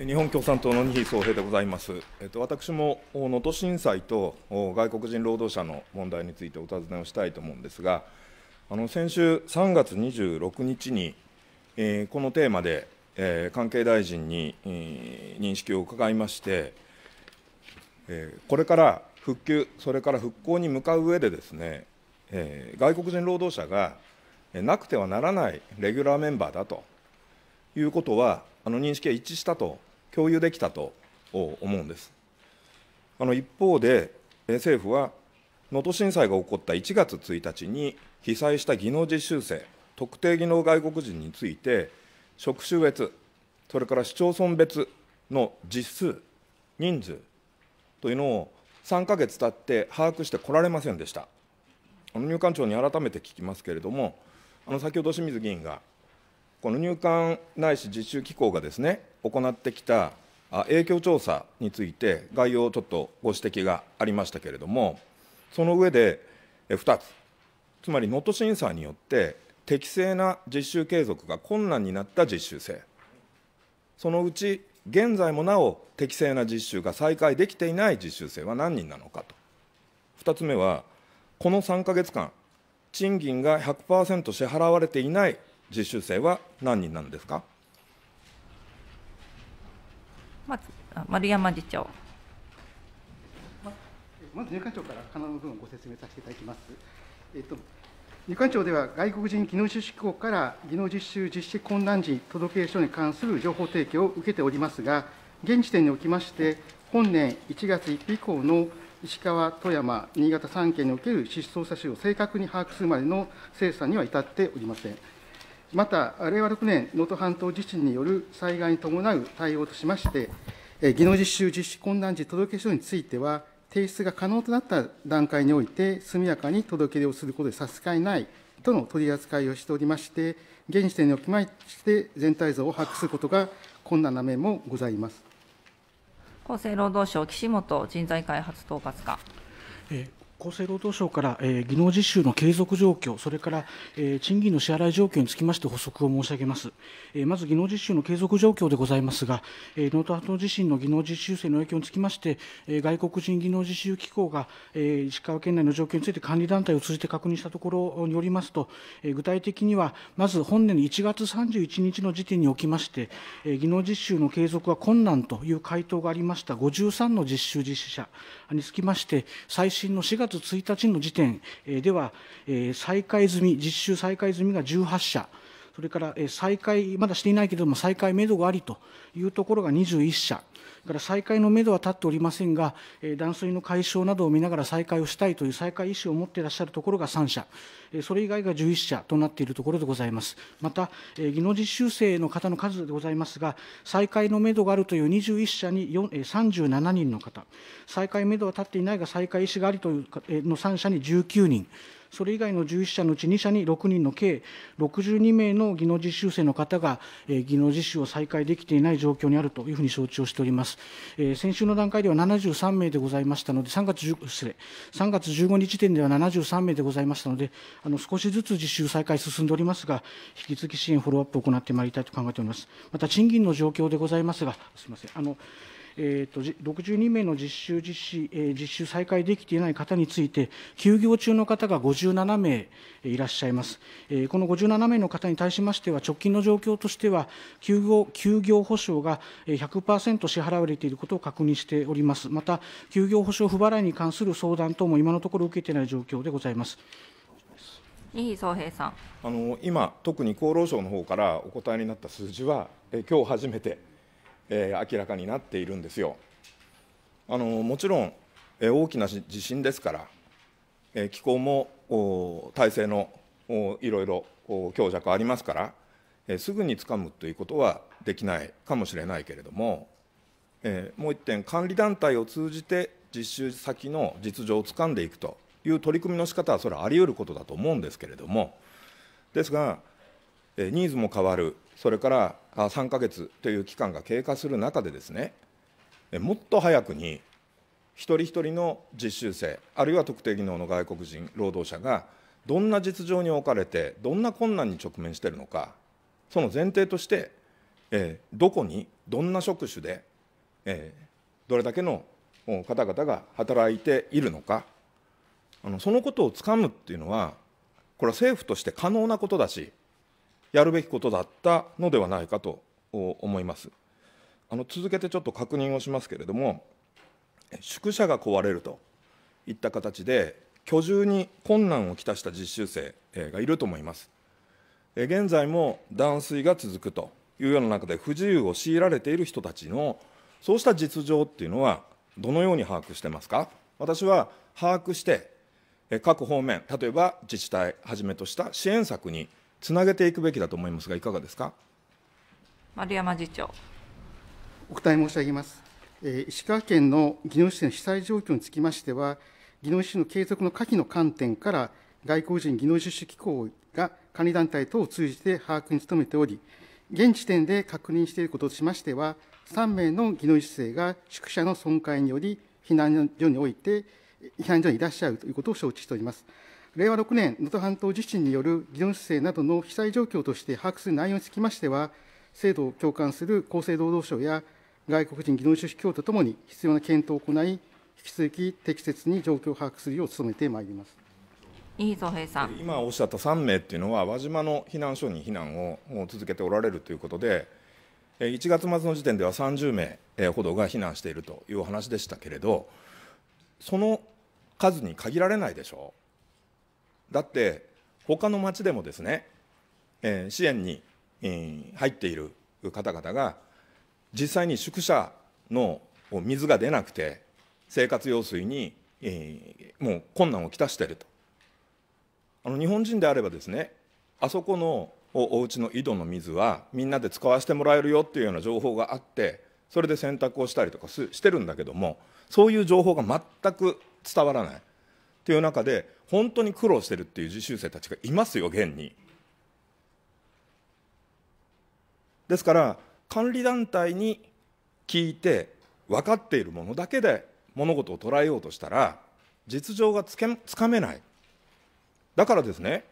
日本共産党の二総平でございます、えっと、私も能登震災と外国人労働者の問題についてお尋ねをしたいと思うんですが、あの先週3月26日に、えー、このテーマで、えー、関係大臣に、えー、認識を伺いまして、えー、これから復旧、それから復興に向かう上でですね、えー、外国人労働者がなくてはならないレギュラーメンバーだということは、あの認識は一致したと、共有できたと思うんです。あの一方で、政府は能登震災が起こった1月1日に、被災した技能実習生、特定技能外国人について、職種別、それから市町村別の実数、人数というのを3か月経って把握してこられませんでした。あの入管庁に改めて聞きますけれども、あの先ほど清水議員がこの入管ないし実習機構がですね行ってきた影響調査について概要をちょっとご指摘がありましたけれどもその上で2つつまり能登審査によって適正な実習継続が困難になった実習生そのうち現在もなお適正な実習が再開できていない実習生は何人なのかと2つ目はこの3か月間賃金が100%支払われていない実習生は何人なんですかまず丸山次長まず入管庁から可能の部分をご説明させていただきます。えっと入管庁では外国人技能実習機構から技能実習実施困難時届け書に関する情報提供を受けておりますが、現時点におきまして、本年1月1日以降の石川、富山、新潟3県における失踪者数を正確に把握するまでの精査には至っておりません。また、令和6年、能登半島地震による災害に伴う対応としまして、技能実習実施困難時届書については、提出が可能となった段階において、速やかに届け出をすることで差し支えないとの取り扱いをしておりまして、現時点におきまして、全体像を把握することが困難な面もございます厚生労働省、岸本人材開発統括課。厚生労働省から、えー、技能実習の継続状況、それから、えー、賃金の支払い状況につきまして補足を申し上げます。えー、まず技能実習の継続状況でございますが、えー、能登半島地震の技能実習生の影響につきまして、えー、外国人技能実習機構が、えー、石川県内の状況について管理団体を通じて確認したところによりますと、えー、具体的には、まず本年1月31日の時点におきまして、えー、技能実習の継続は困難という回答がありました53の実習実施者につきまして、最新の4月1日の時点では、再開済み、実習再開済みが18社。それから再開、まだしていないけれども、再開めどがありというところが21社、から再開のめどは立っておりませんが、断水の解消などを見ながら再開をしたいという再開意思を持っていらっしゃるところが3社、それ以外が11社となっているところでございます。また、技能実習生の方の数でございますが、再開のめどがあるという21社に37人の方、再開めどは立っていないが、再開意思がありというの3社に19人。それ以外の11社のうち2社に6人の計62名の技能実習生の方が、えー、技能実習を再開できていない状況にあるというふうに承知をしております。えー、先週の段階では73名でございましたので、3月 ,10 失礼3月15日時点では73名でございましたので、あの少しずつ実習再開進んでおりますが、引き続き支援、フォローアップを行ってまいりたいと考えております。また賃金の状況でございますが、すみません。あのえーと、62名の実習実施、えー、実習再開できていない方について、休業中の方が57名いらっしゃいます。えー、この57名の方に対しましては、直近の状況としては、休業休業保障が100%支払われていることを確認しております。また、休業保障不払いに関する相談等も今のところ受けていない状況でございます。井総平さんあの今、特に厚労省の方からお答えになった数字は、え今日初めてえー、明らかになっているんですよ。あのもちろん、えー、大きな地震ですから、えー、気候も体制のいろいろ強弱ありますから、えー、すぐにつかむということはできないかもしれないけれども、えー、もう一点管理団体を通じて実習先の実情をつかんでいくという取り組みの仕方はそれはあり得ることだと思うんですけれどもですがニーズも変わる、それから3か月という期間が経過する中でですね、もっと早くに、一人一人の実習生、あるいは特定技能の外国人労働者が、どんな実情に置かれて、どんな困難に直面しているのか、その前提として、えどこに、どんな職種で、えどれだけの方々が働いているのか、あのそのことをつかむっていうのは、これは政府として可能なことだし、やるべきことだったのではないかと思います。あの続けてちょっと確認をしますけれども、宿舎が壊れるといった形で、居住に困難をきたした実習生がいると思います。現在も断水が続くというような中で、不自由を強いられている人たちの、そうした実情っていうのは、どのように把握してますか。私は把握して各方面、例えば自治体はじめとした支援策につなげていくべきだと思いますが、いかがですか丸山次長。お答え申し上げます。えー、石川県の技能士の被災状況につきましては、技能士の継続の可否の観点から、外国人技能実習機構が管理団体等を通じて把握に努めており、現時点で確認していることとしましては、3名の技能実生が宿舎の損壊により、避難所において、避難所にいらっしゃるということを承知しております。令和6年、能登半島地震による技能姿勢などの被災状況として把握する内容につきましては、制度を共感する厚生労働省や外国人技能出資協とともに必要な検討を行い、引き続き適切に状況を把握するよう努めてまいります。いい平さん今おっしゃった3名っていうのは、輪島の避難所に避難を続けておられるということで、1月末の時点では30名ほどが避難しているというお話でしたけれど、その数に限られないでしょう。だって他の町でもですね、えー、支援に、えー、入っている方々が実際に宿舎の水が出なくて生活用水に、えー、もう困難をきたしているとあの日本人であればですねあそこのおお家の井戸の水はみんなで使わせてもらえるよっていうような情報があってそれで洗濯をしたりとかしてるんだけどもそういう情報が全く伝わらないっていう中で本当に苦労してるっていう実習生たちがいますよ現に。ですから管理団体に聞いて分かっているものだけで物事を捉えようとしたら実情がつけつかめないだからですね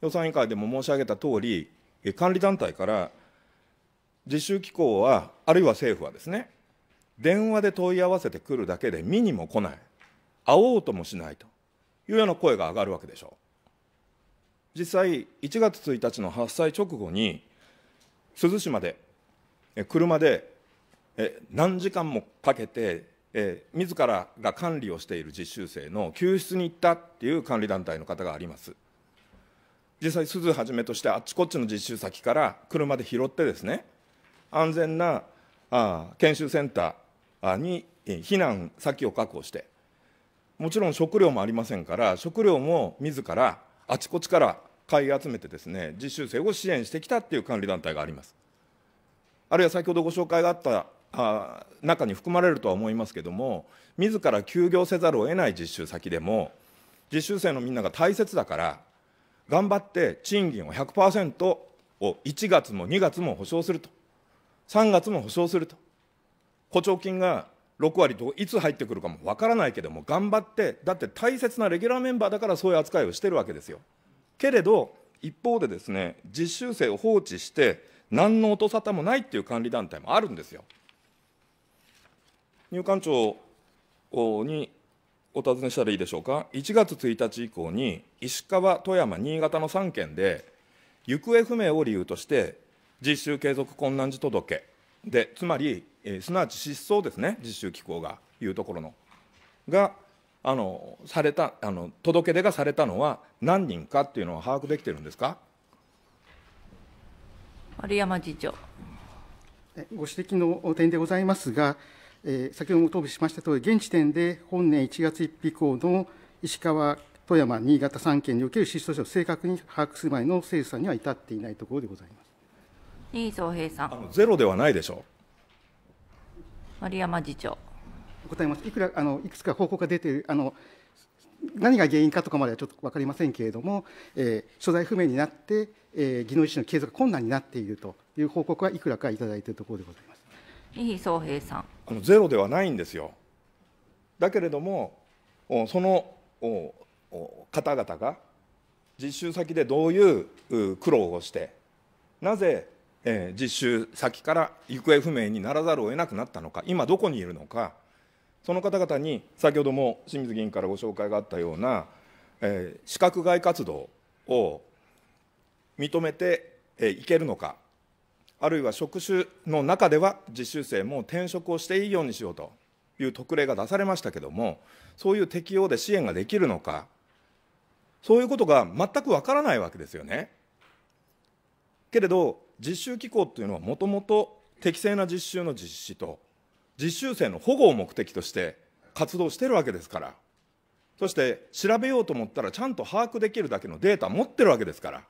予算委員会でも申し上げた通り管理団体から実習機構はあるいは政府はですね電話で問い合わせてくるだけで見にも来ない会おうともしないというような声が上がるわけでしょう。実際、1月1日の発災直後に、珠洲市まで車で何時間もかけて、自らが管理をしている実習生の救出に行ったっていう管理団体の方があります。実際、珠洲はじめとしてあっちこっちの実習先から車で拾ってですね、安全なあ研修センターに避難先を確保して、もちろん食料もありませんから食料も自らあちこちから買い集めてですね実習生を支援してきたっていう管理団体がありますあるいは先ほどご紹介があったあ中に含まれるとは思いますけども自ら休業せざるを得ない実習先でも実習生のみんなが大切だから頑張って賃金を100%を1月も2月も保証すると3月も保証すると補聴金が6割といつ入ってくるかもわからないけども頑張ってだって大切なレギュラーメンバーだからそういう扱いをしてるわけですよけれど一方でですね実習生を放置して何の音沙汰もないっていう管理団体もあるんですよ入管庁にお尋ねしたらいいでしょうか1月1日以降に石川富山新潟の3県で行方不明を理由として実習継続困難時届でつまりえー、すなわち失踪ですね実習機構がいうところのがあのされたあの届け出がされたのは何人かっていうのは把握できてるんですか丸山次長ご指摘の点でございますが、えー、先ほども答弁しましたとおり、現時点で本年1月1日以降の石川、富山、新潟3県における失踪者を正確に把握する前の精査には至っていないところでございます新総平さんあのゼロではないでしょう。丸山次長。答えますいくらあのいくつか報告が出ているあの何が原因かとかまではちょっとわかりませんけれども、えー、所在不明になって、えー、技能実習の継続が困難になっているという報告はいくらかいただいているところでございます。伊比総平さんあのゼロではないんですよ。だけれども、おそのおお方々が実習先でどういう苦労をして、なぜえー、実習先から行方不明にならざるを得なくなったのか今どこにいるのかその方々に先ほども清水議員からご紹介があったような、えー、資格外活動を認めていけるのかあるいは職種の中では実習生も転職をしていいようにしようという特例が出されましたけどもそういう適用で支援ができるのかそういうことが全くわからないわけですよね。けれど実習機構というのはもともと適正な実習の実施と実習生の保護を目的として活動してるわけですからそして調べようと思ったらちゃんと把握できるだけのデータ持ってるわけですから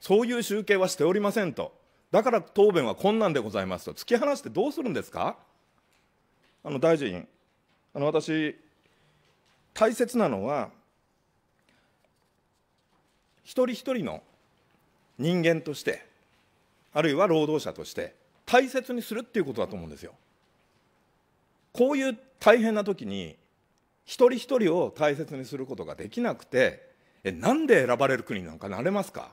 そういう集計はしておりませんとだから答弁は困難でございますと突き放してどうするんですかあの大臣あの私大切なのは一人一人の人間としてあるいは労働者として大切にするっていうことだと思うんですよ。こういう大変な時に一人一人を大切にすることができなくてえなんで選ばれる国なんかなれますか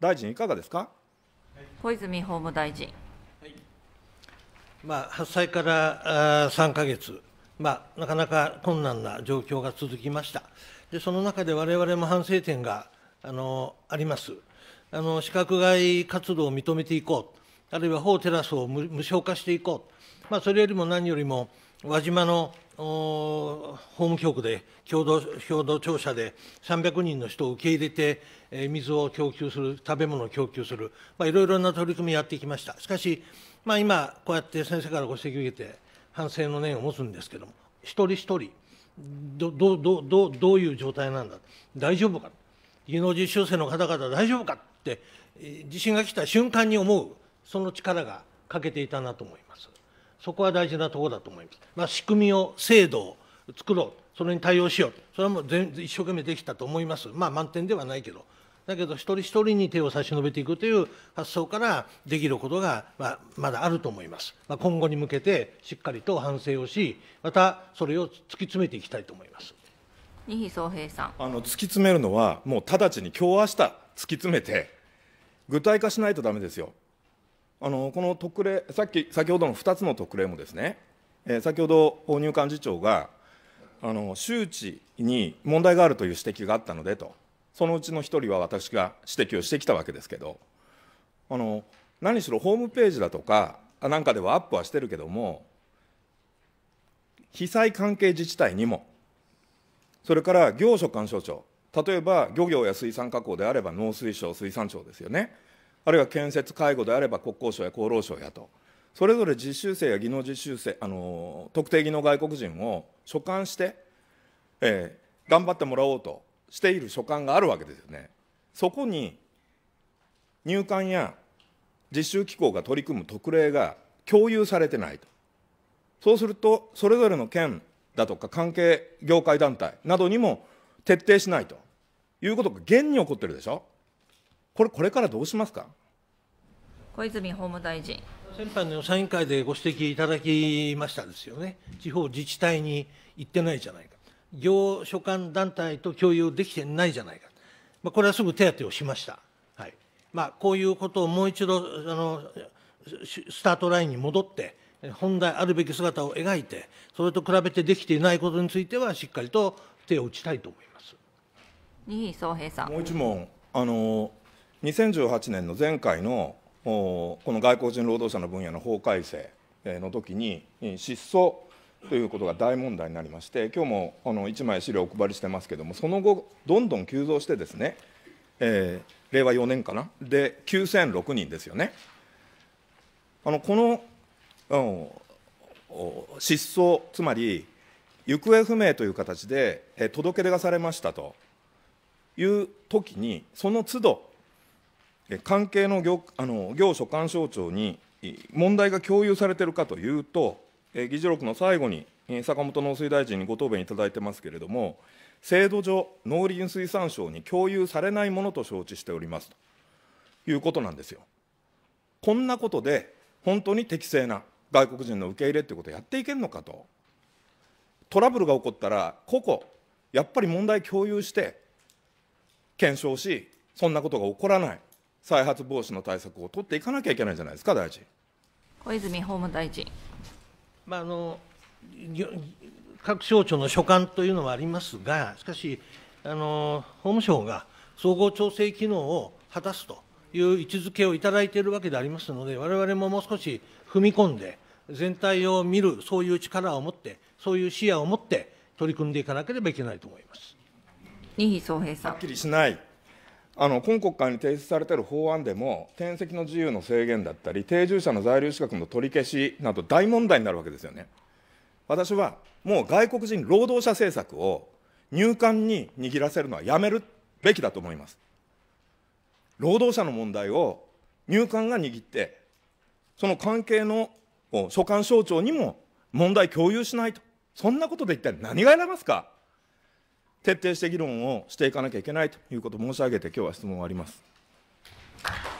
大臣いかがですか小泉法務大臣、まあ、発災からあ3か月、まあ、なかなか困難な状況が続きましたでその中でわれわれも反省点があのありますあの資格外活動を認めていこう、あるいは法テラスを無償化していこう、まあ、それよりも何よりも、輪島の法務局で共同共同庁舎で300人の人を受け入れて、えー、水を供給する、食べ物を供給する、まいろいろな取り組みをやってきました。しかし、まあ、今、こうやって先生からご指摘を受けて、反省の念を持つんですけども、一人一人、どどどどどういう状態なんだ、大丈夫か、技能実習生の方々、大丈夫かって地震が来た瞬間に思うその力が欠けていたなと思いますそこは大事なところだと思います、まあ、仕組みを制度を作ろうそれに対応しようそれはもう全一生懸命できたと思いますまあ満点ではないけどだけど一人一人に手を差し伸べていくという発想からできることが、まあ、まだあると思います、まあ、今後に向けてしっかりと反省をしまたそれを突き詰めていきたいと思います二比総平さんあの突き詰めるのはもう直ちに今日明日突き詰めて具体化しないとだめですよ。あのこの特例、さっき、先ほどの2つの特例もですね、えー、先ほど法入幹事長が、あの周知に問題があるという指摘があったのでと、そのうちの1人は私が指摘をしてきたわけですけど、あの何しろホームページだとか、なんかではアップはしてるけども、被災関係自治体にも、それから行所干渉庁、例えば漁業や水産加工であれば農水省、水産庁ですよね、あるいは建設、介護であれば国交省や厚労省やと、それぞれ実習生や技能実習生、あの特定技能外国人を所管して、えー、頑張ってもらおうとしている所管があるわけですよね。そこに入管や実習機構が取り組む特例が共有されてないと。そうすると、それぞれの県だとか関係業界団体などにも徹底しないと。いうことが現に起こってるでしょこれこれからどうしますか小泉法務大臣先般の予算委員会でご指摘いただきましたですよね地方自治体に行ってないじゃないか行所管団体と共有できてないじゃないか、まあ、これはすぐ手当てをしました、はいまあ、こういうことをもう一度あのスタートラインに戻って本来あるべき姿を描いてそれと比べてできていないことについてはしっかりと手を打ちたいと思います二井総平さん。もう一問、あの2018年の前回のこの外国人労働者の分野の法改正の時に失踪ということが大問題になりまして、今日もあの1枚資料をお配りしてますけれども、その後、どんどん急増してですね、えー、令和4年かな、で、9006人ですよね。あのこの、うん、失踪、つまり行方不明という形で、え届け出がされましたと。いうきに、その都度、関係の業あの行所管省庁に問題が共有されているかというと、議事録の最後に坂本農水大臣にご答弁いただいてますけれども、制度上、農林水産省に共有されないものと承知しておりますということなんですよ。こんなことで、本当に適正な外国人の受け入れということをやっていけるのかと、トラブルが起こったら、個々、やっぱり問題共有して、検証し、そんなことが起こらない再発防止の対策を取っていかなきゃいけないんじゃないですか、大臣。小泉法務大臣。まあ、あの各省庁の所管というのはありますが、しかし、あの法務省が総合調整機能を果たすという位置づけをいただいているわけでありますので、われわれももう少し踏み込んで、全体を見る、そういう力を持って、そういう視野を持って取り組んでいかなければいけないと思います。二宗平さんはっきりしない。あの今国会に提出されている法案でも、転籍の自由の制限だったり、定住者の在留資格の取り消しなど、大問題になるわけですよね。私はもう外国人労働者政策を入管に握らせるのはやめるべきだと思います。労働者の問題を入管が握って、その関係の所管省庁にも問題共有しないと、そんなことで一体何が選れますか。徹底して議論をしていかなきゃいけないということを申し上げて、きょうは質問を終わります。